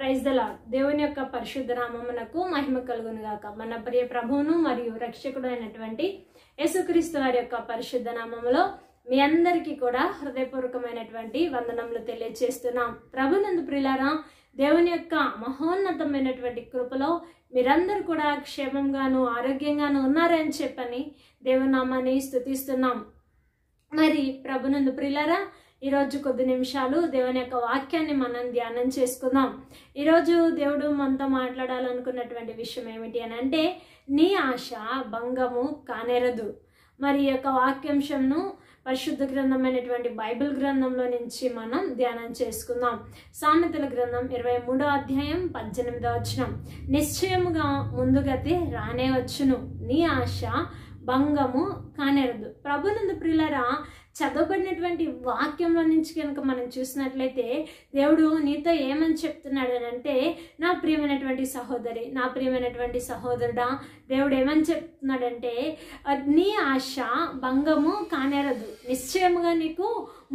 praise దలా దేవుని యొక్క పరిశుద్ధ నామమునకు మహిమ కలుగును గాక మన ప్రియ ప్రభువును మరియు రక్షకుడు అయినటువంటి యేసుక్రీస్తు వారి యొక్క పరిశుద్ధ నామములో మీ అందరికీ కూడా హృదయపూర్వకమైనటువంటి వందనములు తెలియజేస్తున్నాం ప్రభునందు ప్రిలారా దేవుని యొక్క మహోన్నతమైనటువంటి కృపలో మీరందరూ కూడా క్షేమంగాను ఆరోగ్యంగాను ఉన్నారని చెప్పని దేవునామాన్ని స్థుతిస్తున్నాం మరి ప్రభునందు ప్రిలారా ఈరోజు కొద్ది నిమిషాలు దేవుని యొక్క వాక్యాన్ని మనం ధ్యానం చేసుకుందాం ఈరోజు దేవుడు మనతో మాట్లాడాలనుకున్నటువంటి విషయం ఏమిటి అని అంటే నీ ఆశ భంగము కానేరదు మరి యొక్క వాక్యాంశంను పరిశుద్ధ గ్రంథమైనటువంటి బైబిల్ గ్రంథంలో నుంచి మనం ధ్యానం చేసుకుందాం సామెతల గ్రంథం ఇరవై మూడో అధ్యాయం పద్దెనిమిదో వచ్చినం నిశ్చయముగా ముందుగతే రానే వచ్చును నీ ఆశ భంగము కానేరదు ప్రభునందు ప్రిలరా చదవబడినటువంటి వాక్యంలో నుంచి కనుక మనం చూసినట్లయితే దేవుడు నీతో ఏమని చెప్తున్నాడు అని అంటే నా ప్రియమైనటువంటి సహోదరి నా ప్రియమైనటువంటి సహోదరుడా దేవుడు ఏమని చెప్తున్నాడంటే నీ ఆశ భంగము కానేరదు నిశ్చయముగా నీకు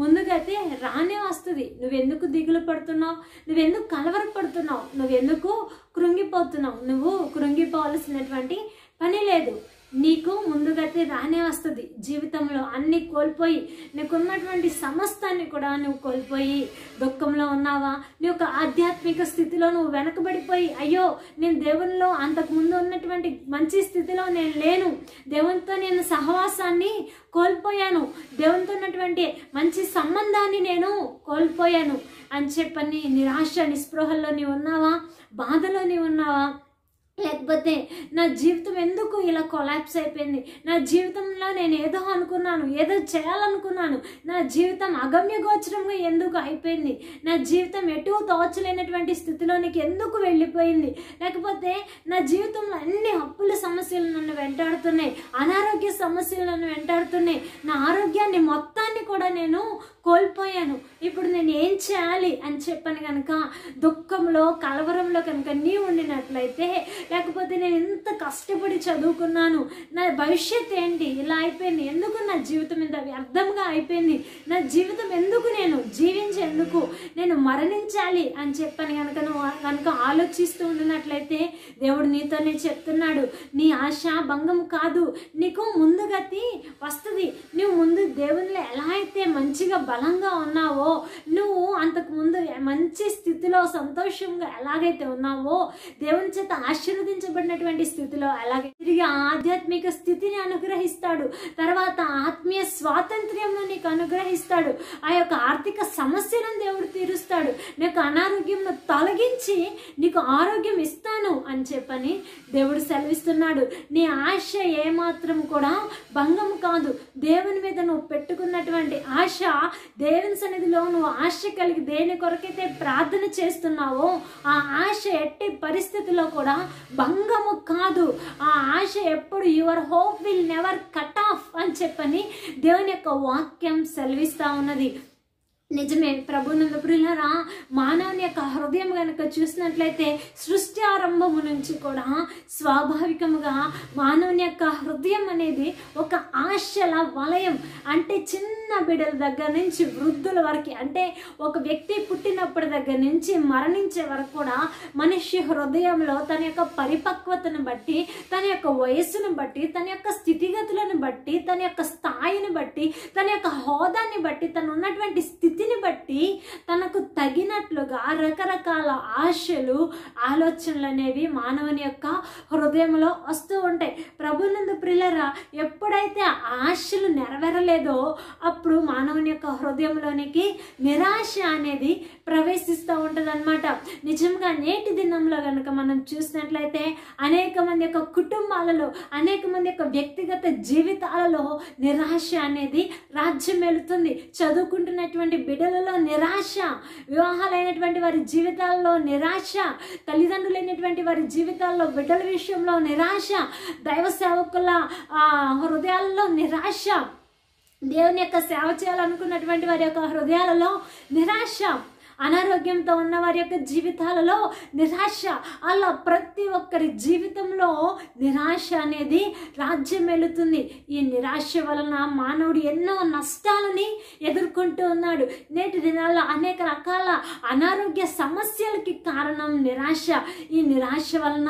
ముందుకైతే రానే వస్తుంది నువ్వెందుకు దిగులు పడుతున్నావు నువ్వెందుకు కలవరపడుతున్నావు నువ్వెందుకు కృంగిపోతున్నావు నువ్వు కృంగిపోవలసినటువంటి పని లేదు నీకు ముందుగానే రానే వస్తుంది జీవితంలో అన్నీ కోల్పోయి నీకున్నటువంటి సమస్తాన్ని కూడా నువ్వు కోల్పోయి దుఃఖంలో ఉన్నావా నీ యొక్క ఆధ్యాత్మిక స్థితిలో నువ్వు వెనకబడిపోయి అయ్యో నేను దేవునిలో అంతకుముందు ఉన్నటువంటి మంచి స్థితిలో నేను లేను దేవునితో నేను సహవాసాన్ని కోల్పోయాను దేవునితో ఉన్నటువంటి మంచి సంబంధాన్ని నేను కోల్పోయాను అని చెప్పని నిరాశ నిస్పృహల్లో నీవు ఉన్నావా బాధలో నీవు ఉన్నావా లేకపోతే నా జీవితం ఎందుకు ఇలా కొలాప్స్ అయిపోయింది నా జీవితంలో నేను ఏదో అనుకున్నాను ఏదో చేయాలనుకున్నాను నా జీవితం అగమ్యగోచరంగా ఎందుకు అయిపోయింది నా జీవితం ఎటు తోచలేనటువంటి స్థితిలోనికి ఎందుకు వెళ్ళిపోయింది లేకపోతే నా జీవితంలో అన్ని అప్పుల సమస్యలు నన్ను వెంటాడుతున్నాయి అనారోగ్య సమస్యలు నన్ను వెంటాడుతున్నాయి నా ఆరోగ్యాన్ని మొత్తాన్ని కూడా నేను కోల్పోయాను ఇప్పుడు నేను ఏం చేయాలి అని చెప్పాను కనుక దుఃఖంలో కలవరంలో కనుక నీ ఉండినట్లయితే లేకపోతే నేను ఎంత కష్టపడి చదువుకున్నాను నా భవిష్యత్ ఏంటి ఇలా అయిపోయింది ఎందుకు నా జీవితం ఇంత వ్యర్థంగా అయిపోయింది నా జీవితం ఎందుకు నేను జీవించ జీవించేందుకు నేను మరణించాలి అని చెప్పని కనుక నువ్వు కనుక ఆలోచిస్తూ ఉండినట్లయితే దేవుడు నీతోనే చెప్తున్నాడు నీ ఆశ భంగం కాదు నీకు ముందుగతి వస్తుంది నువ్వు ముందు దేవునిలో ఎలా అయితే మంచిగా బలంగా ఉన్నావో నువ్వు అంతకు ముందు మంచి స్థితిలో సంతోషంగా ఎలాగైతే ఉన్నావో దేవుని చేత ఆశీర్వదించబడినటువంటి స్థితిలో అలాగే తిరిగి ఆధ్యాత్మిక స్థితిని అనుగ్రహిస్తాడు తర్వాత ఆత్మీయ స్వాతంత్ర్యంలో నీకు అనుగ్రహిస్తాడు ఆ యొక్క ఆర్థిక సమస్య సమస్యలను దేవుడు తీరుస్తాడు నీకు అనారోగ్యం తొలగించి నీకు ఆరోగ్యం ఇస్తాను అని చెప్పని దేవుడు సెలవిస్తున్నాడు నీ ఆశ ఏమాత్రం కూడా భంగం కాదు దేవుని మీద నువ్వు పెట్టుకున్నటువంటి ఆశ దేవుని సన్నిధిలో నువ్వు ఆశ కలిగి దేని కొరకైతే ప్రార్థన చేస్తున్నావో ఆ ఆశ ఎట్టి పరిస్థితిలో కూడా భంగము కాదు ఆ ఆశ ఎప్పుడు your hope will never cut off అని చెప్పని దేవుని యొక్క వాక్యం సెలవిస్తా ఉన్నది నిజమే ప్రభునందు ప్రియులరా మానవుని యొక్క హృదయం కనుక చూసినట్లయితే సృష్టి ఆరంభము నుంచి కూడా స్వాభావికంగా మానవుని యొక్క హృదయం అనేది ఒక ఆశల వలయం అంటే చిన్న బిడ్డల దగ్గర నుంచి వృద్ధుల వరకు అంటే ఒక వ్యక్తి పుట్టినప్పటి దగ్గర నుంచి మరణించే వరకు కూడా మనిషి హృదయంలో తన యొక్క పరిపక్వతను బట్టి తన యొక్క వయస్సును బట్టి తన యొక్క స్థితిగతులను బట్టి తన యొక్క స్థాయిని బట్టి తన యొక్క హోదాన్ని బట్టి తను ఉన్నటువంటి స్థితి స్థితిని బట్టి తనకు తగినట్లుగా రకరకాల ఆశలు ఆలోచనలు అనేవి మానవుని యొక్క హృదయంలో వస్తూ ఉంటాయి ప్రభునందు ప్రిల్లరా ఎప్పుడైతే ఆశలు నెరవేరలేదో అప్పుడు మానవుని యొక్క హృదయంలోనికి నిరాశ అనేది ప్రవేశిస్తూ ఉంటుంది అనమాట నిజంగా నేటి దినంలో కనుక మనం చూసినట్లయితే అనేక మంది యొక్క కుటుంబాలలో అనేక మంది యొక్క వ్యక్తిగత జీవితాలలో నిరాశ అనేది రాజ్యం వెళుతుంది చదువుకుంటున్నటువంటి బిడ్డలలో నిరాశ వివాహాలైనటువంటి వారి జీవితాల్లో నిరాశ తల్లిదండ్రులైనటువంటి వారి జీవితాల్లో బిడ్డల విషయంలో నిరాశ దైవ సేవకుల హృదయాల్లో నిరాశ దేవుని యొక్క సేవ చేయాలనుకున్నటువంటి వారి యొక్క హృదయాలలో నిరాశ అనారోగ్యంతో ఉన్న వారి యొక్క జీవితాలలో నిరాశ అలా ప్రతి ఒక్కరి జీవితంలో నిరాశ అనేది రాజ్యం వెళుతుంది ఈ నిరాశ వలన మానవుడు ఎన్నో నష్టాలని ఎదుర్కొంటూ ఉన్నాడు నేటి దినాల్లో అనేక రకాల అనారోగ్య సమస్యలకి కారణం నిరాశ ఈ నిరాశ వలన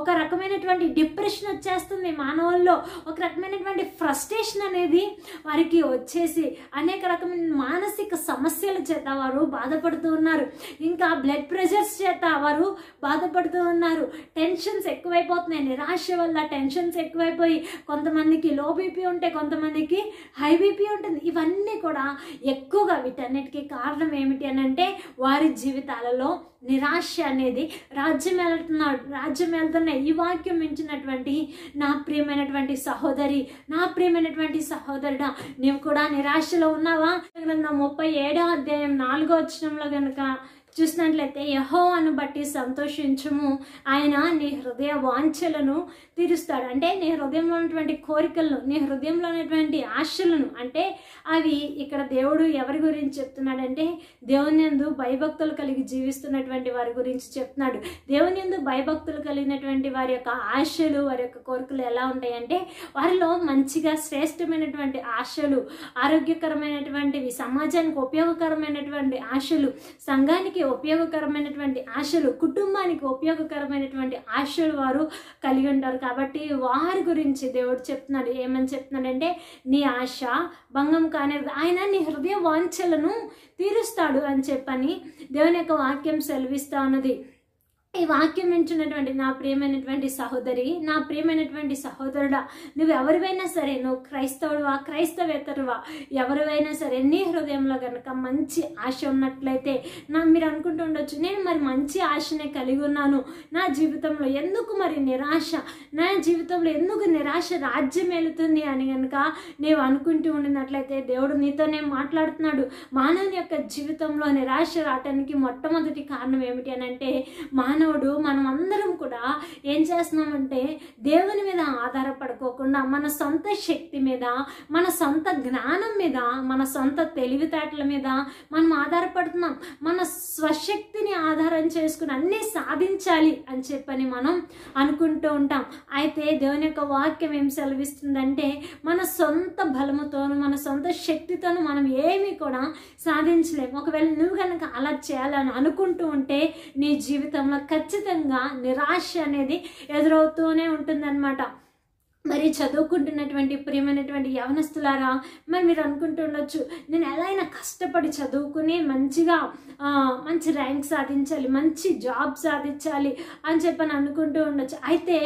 ఒక రకమైనటువంటి డిప్రెషన్ వచ్చేస్తుంది మానవుల్లో ఒక రకమైనటువంటి ఫ్రస్ట్రేషన్ అనేది వారికి వచ్చేసి అనేక రకమైన మానసిక సమస్యల చేత వారు బాధపడుతున్నారు బాధపడుతూ ఉన్నారు ఇంకా బ్లడ్ ప్రెషర్స్ చేత వారు బాధపడుతూ ఉన్నారు టెన్షన్స్ ఎక్కువైపోతున్నాయి నిరాశ వల్ల టెన్షన్స్ ఎక్కువైపోయి కొంతమందికి లో బీపీ ఉంటే కొంతమందికి హై బీపీ ఉంటుంది ఇవన్నీ కూడా ఎక్కువగా వీటన్నిటికీ కారణం ఏమిటి అని అంటే వారి జీవితాలలో నిరాశ అనేది రాజ్యం వెళ్తున్న రాజ్యం వెళ్తున్న ఈ వాక్యం మించినటువంటి నా ప్రియమైనటువంటి సహోదరి నా ప్రియమైనటువంటి సహోదరుడా నీవు కూడా నిరాశలో ఉన్నావా ముప్పై ఏడో అధ్యాయం నాలుగో వచ్చినంలో కనుక చూసినట్లయితే యహోవాను బట్టి సంతోషించము ఆయన నీ హృదయ వాంఛలను తీరుస్తాడు అంటే నీ హృదయంలో ఉన్నటువంటి కోరికలను నీ హృదయంలో ఉన్నటువంటి ఆశలను అంటే అవి ఇక్కడ దేవుడు ఎవరి గురించి చెప్తున్నాడంటే దేవుని ఎందు భయభక్తులు కలిగి జీవిస్తున్నటువంటి వారి గురించి చెప్తున్నాడు దేవుని ఎందు భయభక్తులు కలిగినటువంటి వారి యొక్క ఆశలు వారి యొక్క కోరికలు ఎలా ఉంటాయంటే వారిలో మంచిగా శ్రేష్టమైనటువంటి ఆశలు ఆరోగ్యకరమైనటువంటివి సమాజానికి ఉపయోగకరమైనటువంటి ఆశలు సంఘానికి ఇంటికి ఉపయోగకరమైనటువంటి ఆశలు కుటుంబానికి ఉపయోగకరమైనటువంటి ఆశలు వారు కలిగి ఉంటారు కాబట్టి వారి గురించి దేవుడు చెప్తున్నాడు ఏమని చెప్తున్నాడంటే నీ ఆశ భంగం కానిది ఆయన నీ హృదయ వాంఛలను తీరుస్తాడు అని చెప్పని దేవుని యొక్క వాక్యం సెలవిస్తా ఉన్నది ఈ వాక్యం వింటున్నటువంటి నా ప్రియమైనటువంటి సహోదరి నా ప్రియమైనటువంటి సహోదరుడా నువ్వు ఎవరివైనా సరే నువ్వు క్రైస్తవుడువా క్రైస్తవేతరువా ఎవరివైనా సరే నీ హృదయంలో కనుక మంచి ఆశ ఉన్నట్లయితే నా మీరు అనుకుంటూ ఉండొచ్చు నేను మరి మంచి ఆశనే కలిగి ఉన్నాను నా జీవితంలో ఎందుకు మరి నిరాశ నా జీవితంలో ఎందుకు నిరాశ రాజ్యం వెళుతుంది అని కనుక నీవు అనుకుంటూ ఉండినట్లయితే దేవుడు నీతోనే మాట్లాడుతున్నాడు మానవుని యొక్క జీవితంలో నిరాశ రావటానికి మొట్టమొదటి కారణం ఏమిటి అని అంటే మానవ మానవుడు మనం అందరం కూడా ఏం చేస్తున్నామంటే దేవుని మీద ఆధారపడుకోకుండా మన సొంత శక్తి మీద మన సొంత జ్ఞానం మీద మన సొంత తెలివితేటల మీద మనం ఆధారపడుతున్నాం మన స్వశక్తిని ఆధారం చేసుకుని అన్నీ సాధించాలి అని చెప్పని మనం అనుకుంటూ ఉంటాం అయితే దేవుని యొక్క వాక్యం ఏం సెలవిస్తుందంటే మన సొంత బలముతోను మన సొంత శక్తితోను మనం ఏమీ కూడా సాధించలేము ఒకవేళ నువ్వు కనుక అలా చేయాలని అనుకుంటూ ఉంటే నీ జీవితంలో ఖచ్చితంగా నిరాశ అనేది ఎదురవుతూనే ఉంటుందన్నమాట మరి చదువుకుంటున్నటువంటి ప్రియమైనటువంటి యవనస్తులారా మరి మీరు అనుకుంటుండొచ్చు నేను ఎలా అయినా కష్టపడి చదువుకుని మంచిగా మంచి ర్యాంక్ సాధించాలి మంచి జాబ్ సాధించాలి అని చెప్పని అనుకుంటూ ఉండొచ్చు అయితే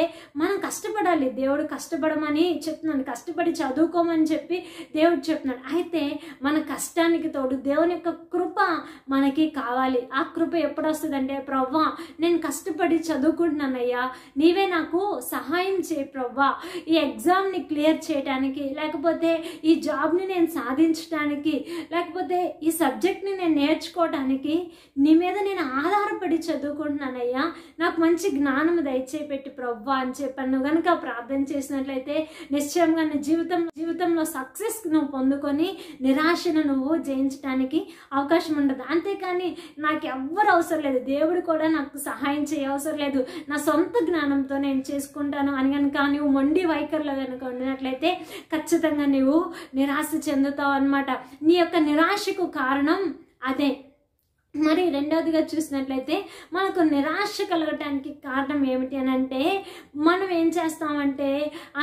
మనం కష్టపడాలి దేవుడు కష్టపడమని చెప్తున్నాను కష్టపడి చదువుకోమని చెప్పి దేవుడు చెప్తున్నాడు అయితే మన కష్టానికి తోడు దేవుని యొక్క కృప మనకి కావాలి ఆ కృప ఎప్పుడు వస్తుందంటే ప్రవ్వా నేను కష్టపడి చదువుకుంటున్నానయ్యా నీవే నాకు సహాయం చేయి ప్రవ్వా ఈ ఎగ్జామ్ని క్లియర్ చేయడానికి లేకపోతే ఈ జాబ్ని నేను సాధించడానికి లేకపోతే ఈ సబ్జెక్ట్ని నేను నేర్చుకోవడానికి నీ మీద నేను ఆధారపడి చదువుకుంటున్నానయ్యా నాకు మంచి జ్ఞానం దయచేపెట్టి ప్రవ్వా అని చెప్పాను నువ్వు కనుక ప్రార్థన చేసినట్లయితే నిశ్చయంగా నీ జీవితం జీవితంలో సక్సెస్ నువ్వు పొందుకొని నిరాశను నువ్వు జయించడానికి అవకాశం ఉండదు అంతేకాని నాకు ఎవ్వరు అవసరం లేదు దేవుడు కూడా నాకు సహాయం చేయ అవసరం లేదు నా సొంత జ్ఞానంతో నేను చేసుకుంటాను అని కనుక నువ్వు మొండి వైఖరిలో కనుక ఉండినట్లయితే ఖచ్చితంగా నీవు నిరాశ చెందుతావు అనమాట నీ యొక్క నిరాశకు కారణం అదే మరి రెండవదిగా చూసినట్లయితే మనకు నిరాశ కలగటానికి కారణం ఏమిటి అని అంటే మనం ఏం చేస్తామంటే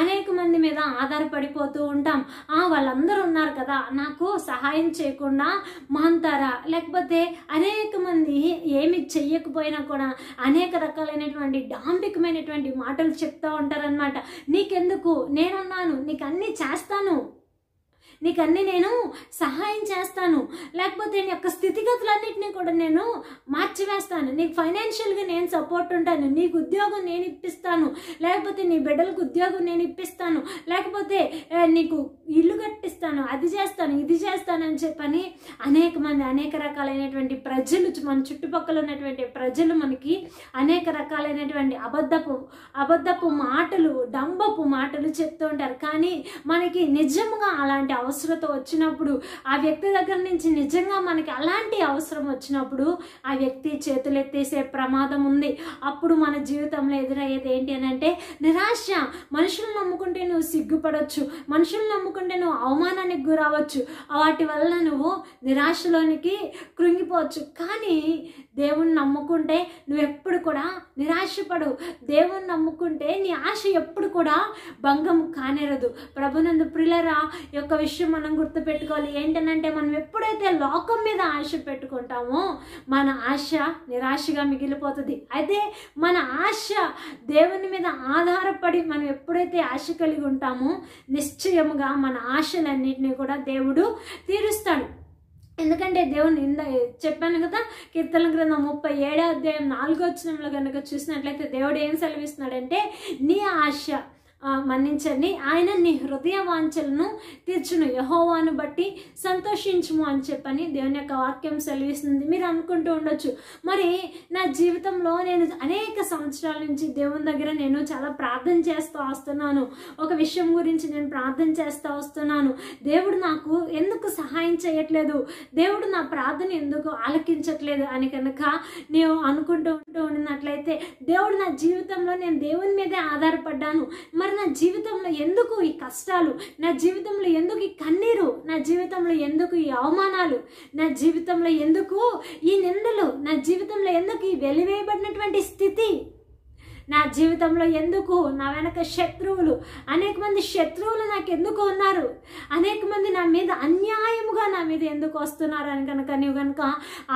అనేక మంది మీద ఆధారపడిపోతూ ఉంటాం ఆ వాళ్ళందరూ ఉన్నారు కదా నాకు సహాయం చేయకుండా మాంతారా లేకపోతే అనేక మంది ఏమి చెయ్యకపోయినా కూడా అనేక రకాలైనటువంటి డాంబికమైనటువంటి మాటలు చెప్తూ ఉంటారనమాట నీకెందుకు నేనున్నాను నీకు అన్నీ చేస్తాను నీకన్నీ నేను సహాయం చేస్తాను లేకపోతే నీ యొక్క స్థితిగతులన్నింటినీ కూడా నేను మార్చివేస్తాను నీకు ఫైనాన్షియల్గా నేను సపోర్ట్ ఉంటాను నీకు ఉద్యోగం నేను ఇప్పిస్తాను లేకపోతే నీ బిడ్డలకు ఉద్యోగం నేను ఇప్పిస్తాను లేకపోతే నీకు ఇల్లు కట్టిస్తాను అది చేస్తాను ఇది చేస్తాను అని చెప్పని అనేక మంది అనేక రకాలైనటువంటి ప్రజలు మన చుట్టుపక్కల ఉన్నటువంటి ప్రజలు మనకి అనేక రకాలైనటువంటి అబద్ధపు అబద్ధపు మాటలు డంబపు మాటలు చెప్తూ ఉంటారు కానీ మనకి నిజంగా అలాంటి అవసరం అవసరత వచ్చినప్పుడు ఆ వ్యక్తి దగ్గర నుంచి నిజంగా మనకి అలాంటి అవసరం వచ్చినప్పుడు ఆ వ్యక్తి చేతులెత్తేసే ప్రమాదం ఉంది అప్పుడు మన జీవితంలో ఎదురయ్యేది ఏంటి అని అంటే నిరాశ మనుషులను నమ్ముకుంటే నువ్వు సిగ్గుపడవచ్చు మనుషులను నమ్ముకుంటే నువ్వు అవమానానికి గురవచ్చు వాటి వల్ల నువ్వు నిరాశలోనికి కృంగిపోవచ్చు కానీ దేవుణ్ణి నమ్ముకుంటే నువ్వు ఎప్పుడు కూడా నిరాశపడు దేవుణ్ణి నమ్ముకుంటే నీ ఆశ ఎప్పుడు కూడా భంగం కానేరదు ప్రభునందు ప్రిలరా యొక్క విషయం విషయం మనం గుర్తుపెట్టుకోవాలి ఏంటనంటే మనం ఎప్పుడైతే లోకం మీద ఆశ పెట్టుకుంటామో మన ఆశ నిరాశగా మిగిలిపోతుంది అయితే మన ఆశ దేవుని మీద ఆధారపడి మనం ఎప్పుడైతే ఆశ కలిగి ఉంటామో నిశ్చయముగా మన ఆశలన్నింటినీ కూడా దేవుడు తీరుస్తాడు ఎందుకంటే దేవుని ఇంద చెప్పాను కదా కీర్తన గ్రంథం ముప్పై ఏడో అధ్యాయం నాలుగో వచ్చినంలో కనుక చూసినట్లయితే దేవుడు ఏం సెలవిస్తున్నాడంటే నీ ఆశ మన్నించండి ఆయన నీ హృదయ వాంఛలను తీర్చును యహోవాను బట్టి సంతోషించుము అని చెప్పని దేవుని యొక్క వాక్యం సెలవిస్తుంది మీరు అనుకుంటూ ఉండొచ్చు మరి నా జీవితంలో నేను అనేక సంవత్సరాల నుంచి దేవుని దగ్గర నేను చాలా ప్రార్థన చేస్తూ వస్తున్నాను ఒక విషయం గురించి నేను ప్రార్థన చేస్తూ వస్తున్నాను దేవుడు నాకు ఎందుకు సహాయం చేయట్లేదు దేవుడు నా ప్రార్థన ఎందుకు ఆలకించట్లేదు అని కనుక నేను అనుకుంటూ ఉంటూ ఉన్నట్లయితే దేవుడు నా జీవితంలో నేను దేవుని మీదే ఆధారపడ్డాను మరి మరి నా జీవితంలో ఎందుకు ఈ కష్టాలు నా జీవితంలో ఎందుకు ఈ కన్నీరు నా జీవితంలో ఎందుకు ఈ అవమానాలు నా జీవితంలో ఎందుకు ఈ నిందలు నా జీవితంలో ఎందుకు ఈ వెలివేయబడినటువంటి స్థితి నా జీవితంలో ఎందుకు నా వెనక శత్రువులు అనేక మంది శత్రువులు నాకు ఎందుకు ఉన్నారు అనేక మంది నా మీద అన్యాయముగా నా మీద ఎందుకు వస్తున్నారు అని కనుక నువ్వు కనుక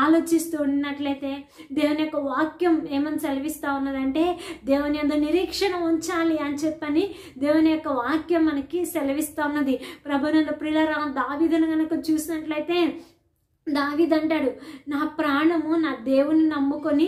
ఆలోచిస్తూ ఉన్నట్లయితే దేవుని యొక్క వాక్యం ఏమని చదివిస్తూ ఉన్నదంటే దేవుని ఎందు నిరీక్షణ ఉంచాలి అని చెప్పని దేవుని యొక్క వాక్యం మనకి సెలవిస్తూ ఉన్నది ప్రభునందు ప్రిలరా దావిదను కనుక చూసినట్లయితే దావిదంటాడు నా ప్రాణము నా దేవుని నమ్ముకొని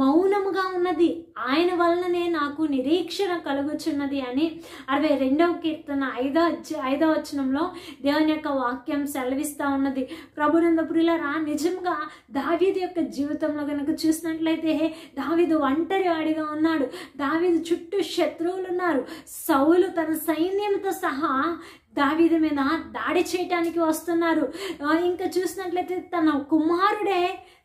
మౌనముగా ఉన్నది ఆయన వలననే నాకు నిరీక్షణ కలుగుచున్నది అని అరవై రెండవ కీర్తన ఐదో ఐదో వచనంలో దేవుని యొక్క వాక్యం సెలవిస్తూ ఉన్నది ప్రభునందపురిలరా నిజంగా దావీదు యొక్క జీవితంలో కనుక చూసినట్లయితే దావిదు ఒంటరి వాడిగా ఉన్నాడు దావిదు చుట్టూ శత్రువులు ఉన్నారు సౌలు తన సైన్యంతో సహా దావీద మీద దాడి చేయటానికి వస్తున్నారు ఇంకా చూసినట్లయితే తన కుమారుడే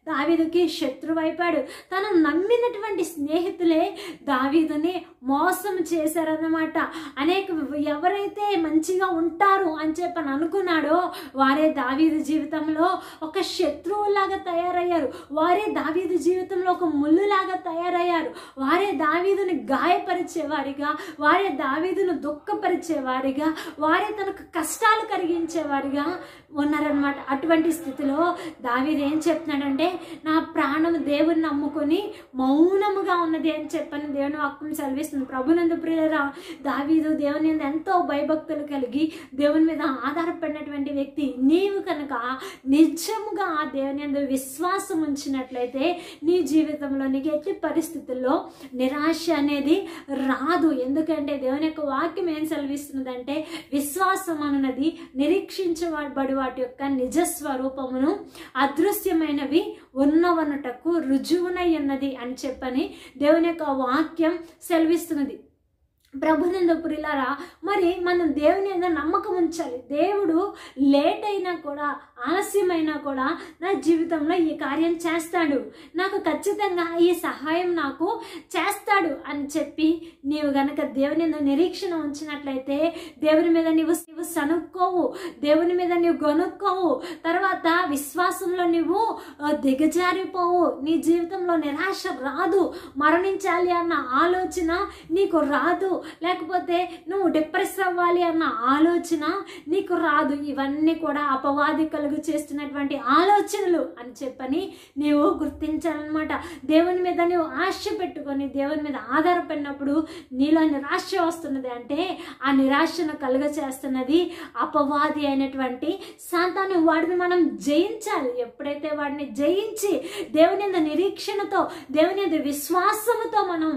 దావీదుకి శత్రువైపాడు తను నమ్మినటువంటి స్నేహితులే దావీదుని మోసం చేశారన్నమాట అనేక ఎవరైతే మంచిగా ఉంటారు అని చెప్పని అనుకున్నాడో వారే దావీదు జీవితంలో ఒక శత్రువులాగా తయారయ్యారు వారే దావీదు జీవితంలో ఒక ముళ్ళులాగా తయారయ్యారు వారే దావీదుని గాయపరిచేవారిగా వారే దావీదును దుఃఖపరిచేవారిగా వారే తనకు కష్టాలు కలిగించేవారిగా ఉన్నారనమాట అటువంటి స్థితిలో దావీదు ఏం చెప్తున్నాడంటే నా ప్రాణం దేవుని నమ్ముకొని మౌనముగా ఉన్నది అని చెప్పని దేవుని వాక్యం చదివిస్తుంది ప్రభునందు ప్రియరా దావీదు దేవుని ఎంతో భయభక్తులు కలిగి దేవుని మీద ఆధారపడినటువంటి వ్యక్తి నీవు కనుక నిజముగా ఆ దేవుని అందు విశ్వాసం ఉంచినట్లయితే నీ జీవితంలో నీకు ఎట్టి పరిస్థితుల్లో నిరాశ అనేది రాదు ఎందుకంటే దేవుని యొక్క వాక్యం ఏం సెలవిస్తున్నదంటే విశ్వాసం అన్నది నిరీక్షించబడి వాటి యొక్క నిజ స్వరూపమును అదృశ్యమైనవి ఉన్నవనటకు రుజువునై ఉన్నది అని చెప్పని దేవుని యొక్క వాక్యం సెలవిస్తున్నది ప్రభునందపురిలారా మరి మనం దేవుని మీద నమ్మకం ఉంచాలి దేవుడు లేట్ అయినా కూడా ఆలస్యమైనా కూడా నా జీవితంలో ఈ కార్యం చేస్తాడు నాకు ఖచ్చితంగా ఈ సహాయం నాకు చేస్తాడు అని చెప్పి నీవు గనక దేవుని నిరీక్షణ ఉంచినట్లయితే దేవుని మీద నీవు నీవు సనుక్కోవు దేవుని మీద నీవు గొనుక్కోవు తర్వాత విశ్వాసంలో నువ్వు దిగజారిపోవు నీ జీవితంలో నిరాశ రాదు మరణించాలి అన్న ఆలోచన నీకు రాదు లేకపోతే నువ్వు డిప్రెస్ అవ్వాలి అన్న ఆలోచన నీకు రాదు ఇవన్నీ కూడా అపవాది కలుగు చేస్తున్నటువంటి ఆలోచనలు అని చెప్పని నీవు గుర్తించాలన్నమాట దేవుని మీద నీవు ఆశ పెట్టుకొని దేవుని మీద ఆధారపడినప్పుడు నీలో నిరాశ వస్తున్నది అంటే ఆ నిరాశను కలుగ చేస్తున్నది అపవాది అయినటువంటి శాంతాన్ని వాడిని మనం జయించాలి ఎప్పుడైతే వాడిని జయించి దేవుని నిరీక్షణతో దేవుని విశ్వాసముతో మనం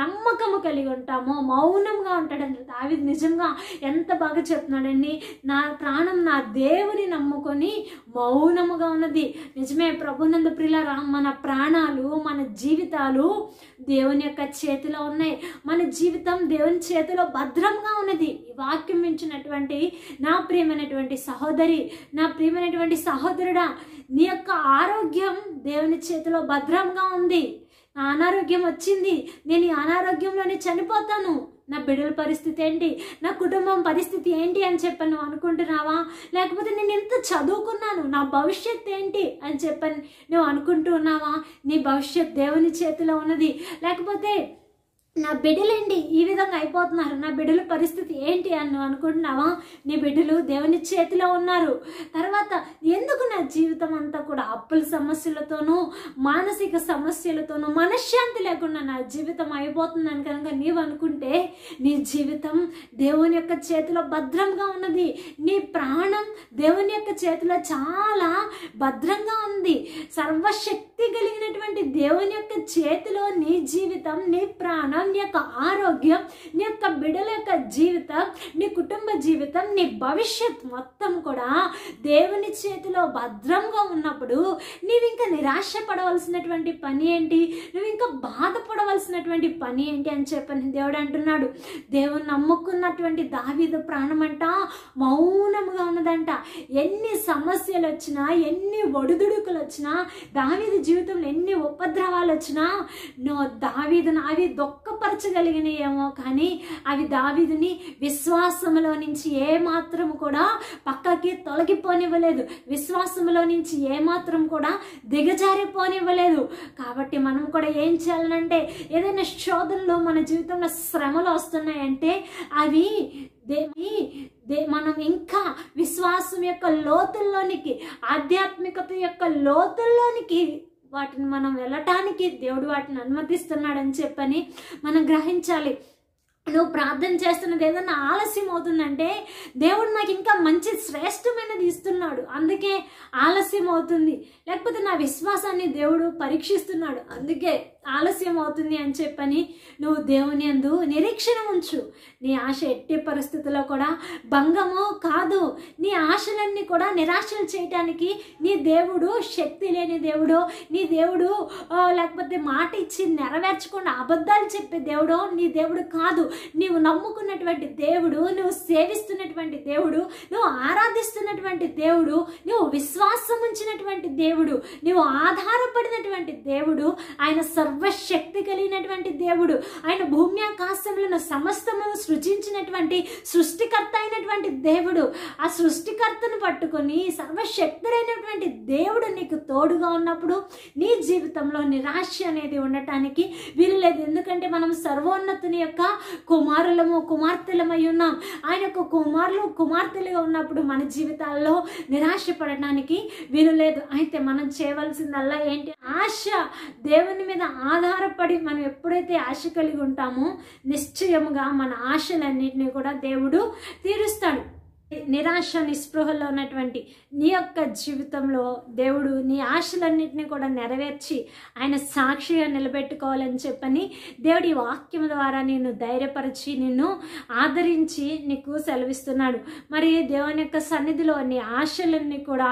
నమ్మకము కలిగి ఉంటామో మౌనంగా ఉంటాడు అని నిజంగా ఎంత బాగా చెప్తున్నాడండి నా ప్రాణం నా దేవుని నమ్ముకొని మౌనముగా ఉన్నది నిజమే ప్రభునందు ప్రియుల మన ప్రాణాలు మన జీవితాలు దేవుని యొక్క చేతిలో ఉన్నాయి మన జీవితం దేవుని చేతిలో భద్రంగా ఉన్నది వాక్యం మించినటువంటి నా ప్రియమైనటువంటి సహోదరి నా ప్రియమైనటువంటి సహోదరుడా నీ యొక్క ఆరోగ్యం దేవుని చేతిలో భద్రంగా ఉంది అనారోగ్యం వచ్చింది నేను ఈ అనారోగ్యంలోనే చనిపోతాను నా బిడ్డల పరిస్థితి ఏంటి నా కుటుంబం పరిస్థితి ఏంటి అని చెప్పి నువ్వు అనుకుంటున్నావా లేకపోతే నేను ఎంత చదువుకున్నాను నా భవిష్యత్ ఏంటి అని చెప్పని నువ్వు అనుకుంటున్నావా నీ భవిష్యత్ దేవుని చేతిలో ఉన్నది లేకపోతే నా బిడ్డలేంటి ఈ విధంగా అయిపోతున్నారు నా బిడ్డల పరిస్థితి ఏంటి అని అనుకుంటున్నావా నీ బిడ్డలు దేవుని చేతిలో ఉన్నారు తర్వాత ఎందుకు నా జీవితం అంతా కూడా అప్పుల సమస్యలతోనూ మానసిక సమస్యలతోనూ మనశ్శాంతి లేకుండా నా జీవితం అయిపోతుందని కనుక నీవు అనుకుంటే నీ జీవితం దేవుని యొక్క చేతిలో భద్రంగా ఉన్నది నీ ప్రాణం దేవుని యొక్క చేతిలో చాలా భద్రంగా ఉంది సర్వశక్తి కలిగినటువంటి దేవుని యొక్క చేతిలో నీ జీవితం నీ ప్రాణం నీ యొక్క ఆరోగ్యం నీ యొక్క బిడ్డల యొక్క జీవితం నీ కుటుంబ జీవితం నీ భవిష్యత్ మొత్తం కూడా దేవుని చేతిలో భద్రంగా ఉన్నప్పుడు నీవు ఇంకా నిరాశ పడవలసినటువంటి పని ఏంటి నువ్వు ఇంకా బాధపడవలసినటువంటి పని ఏంటి అని చెప్పని దేవుడు అంటున్నాడు దేవుని నమ్ముకున్నటువంటి దావీద ప్రాణం అంట మౌనముగా ఉన్నదంట ఎన్ని సమస్యలు వచ్చినా ఎన్ని ఒడిదుడుకులు వచ్చినా దావీద జీవితంలో ఎన్ని ఉపద్రవాలు వచ్చినా నో దావీదు నావి దొక్క ఏమో కానీ అవి దావిదిని విశ్వాసంలో నుంచి ఏమాత్రం కూడా పక్కకి తొలగిపోనివ్వలేదు విశ్వాసంలో నుంచి ఏమాత్రం కూడా దిగజారిపోనివ్వలేదు కాబట్టి మనం కూడా ఏం చేయాలంటే ఏదైనా శోధనలు మన జీవితంలో శ్రమలు వస్తున్నాయంటే అవి దేవి దే మనం ఇంకా విశ్వాసం యొక్క లోతుల్లోనికి ఆధ్యాత్మికత యొక్క లోతుల్లోనికి వాటిని మనం వెళ్ళటానికి దేవుడు వాటిని అనుమతిస్తున్నాడని చెప్పని మనం గ్రహించాలి నువ్వు ప్రార్థన చేస్తున్నది ఏదైనా ఆలస్యం అవుతుందంటే దేవుడు నాకు ఇంకా మంచి శ్రేష్టమైనది ఇస్తున్నాడు అందుకే ఆలస్యం అవుతుంది లేకపోతే నా విశ్వాసాన్ని దేవుడు పరీక్షిస్తున్నాడు అందుకే ఆలస్యం అవుతుంది అని చెప్పని నువ్వు దేవుని అందు నిరీక్షణ ఉంచు నీ ఆశ ఎట్టి పరిస్థితుల్లో కూడా భంగము కాదు నీ ఆశలన్నీ కూడా నిరాశలు చేయటానికి నీ దేవుడు శక్తి లేని దేవుడు నీ దేవుడు లేకపోతే మాట ఇచ్చి నెరవేర్చకుండా అబద్ధాలు చెప్పే దేవుడు నీ దేవుడు కాదు నీవు నమ్ముకున్నటువంటి దేవుడు నువ్వు సేవిస్తున్నటువంటి దేవుడు నువ్వు ఆరాధిస్తున్నటువంటి దేవుడు నువ్వు విశ్వాసం ఉంచినటువంటి దేవుడు నువ్వు ఆధారపడినటువంటి దేవుడు ఆయన సర్వ సర్వశక్తి కలిగినటువంటి దేవుడు ఆయన భూమి ఆకాశములను సమస్తమును సృజించినటువంటి సృష్టికర్త అయినటువంటి దేవుడు ఆ సృష్టికర్తను పట్టుకొని సర్వశక్తుడైనటువంటి దేవుడు నీకు తోడుగా ఉన్నప్పుడు నీ జీవితంలో నిరాశ అనేది ఉండటానికి వీలులేదు ఎందుకంటే మనం సర్వోన్నతుని యొక్క కుమారులము కుమార్తెలమై ఉన్నాం ఆయన యొక్క కుమారులు కుమార్తెలుగా ఉన్నప్పుడు మన జీవితాల్లో నిరాశ పడటానికి వీలు లేదు అయితే మనం చేయవలసిందల్లా ఏంటి ఆశ దేవుని మీద ఆధారపడి మనం ఎప్పుడైతే ఆశ కలిగి ఉంటామో నిశ్చయముగా మన ఆశలన్నింటినీ కూడా దేవుడు తీరుస్తాడు నిరాశ నిస్పృహలో ఉన్నటువంటి నీ యొక్క జీవితంలో దేవుడు నీ ఆశలన్నింటినీ కూడా నెరవేర్చి ఆయన సాక్షిగా నిలబెట్టుకోవాలని చెప్పని దేవుడి వాక్యం ద్వారా నిన్ను ధైర్యపరిచి నిన్ను ఆదరించి నీకు సెలవిస్తున్నాడు మరి దేవుని యొక్క సన్నిధిలో నీ ఆశలన్నీ కూడా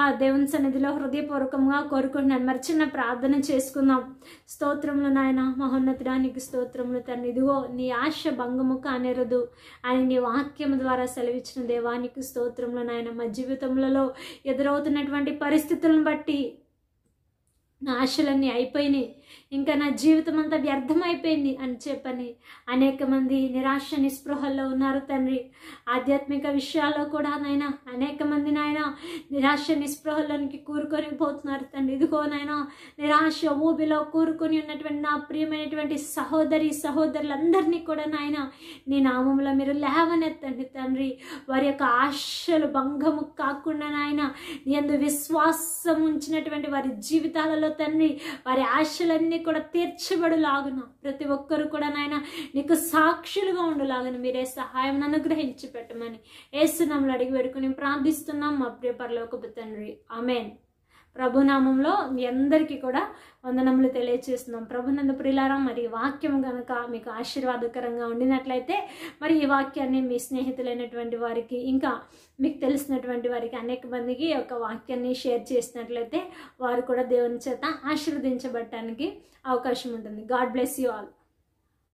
ఆ దేవుని సన్నిధిలో హృదయపూర్వకంగా కోరుకుంటున్నాను మరి చిన్న ప్రార్థన చేసుకుందాం స్తోత్రములు నాయన మహోన్నతుడా నీకు స్తోత్రములు తన ఇదిగో నీ ఆశ భంగము కానేరదు ఆయన నీ వాక్యం ద్వారా సెలవిచ్చిన దేవానికి స్తోత్రంలో నాయన మా జీవితంలో ఎదురవుతున్నటువంటి పరిస్థితులను బట్టి నా ఆశలన్నీ అయిపోయినాయి ఇంకా నా జీవితం అంతా వ్యర్థమైపోయింది అని చెప్పని అనేక మంది నిరాశ నిస్పృహల్లో ఉన్నారు తండ్రి ఆధ్యాత్మిక విషయాల్లో కూడా నాయన అనేక మంది నాయన నిరాశ నిస్పృహల్లోనికి కూరుకొని పోతున్నారు తండ్రి ఇదిగో నాయన నిరాశ ఊబిలో కూరుకొని ఉన్నటువంటి నా ప్రియమైనటువంటి సహోదరి సహోదరులందరినీ కూడా నాయన నీ నామంలో మీరు లేవనెత్తండి తండ్రి వారి యొక్క ఆశలు భంగము కాకుండా నాయన ఎందు విశ్వాసం ఉంచినటువంటి వారి జీవితాలలో తండ్రి వారి ఆశల అన్నీ కూడా తీర్చబడులాగున ప్రతి ఒక్కరు కూడా నాయన నీకు సాక్షులుగా ఉండులాగను మీరే సహాయం అనుగ్రహించి పెట్టమని ఏసునాములు అడిగి వేడుకుని ప్రార్థిస్తున్నాం మా ప్రియ పర్లోకపు తండ్రి ఆమెన్ ప్రభునామంలో మీ అందరికీ కూడా వందనములు తెలియజేస్తున్నాం ప్రభునంద ప్రిలారా మరి వాక్యం కనుక మీకు ఆశీర్వాదకరంగా ఉండినట్లయితే మరి ఈ వాక్యాన్ని మీ స్నేహితులైనటువంటి వారికి ఇంకా మీకు తెలిసినటువంటి వారికి అనేక మందికి యొక్క వాక్యాన్ని షేర్ చేసినట్లయితే వారు కూడా దేవుని చేత ఆశీర్వదించబడటానికి అవకాశం ఉంటుంది గాడ్ బ్లెస్ యూ ఆల్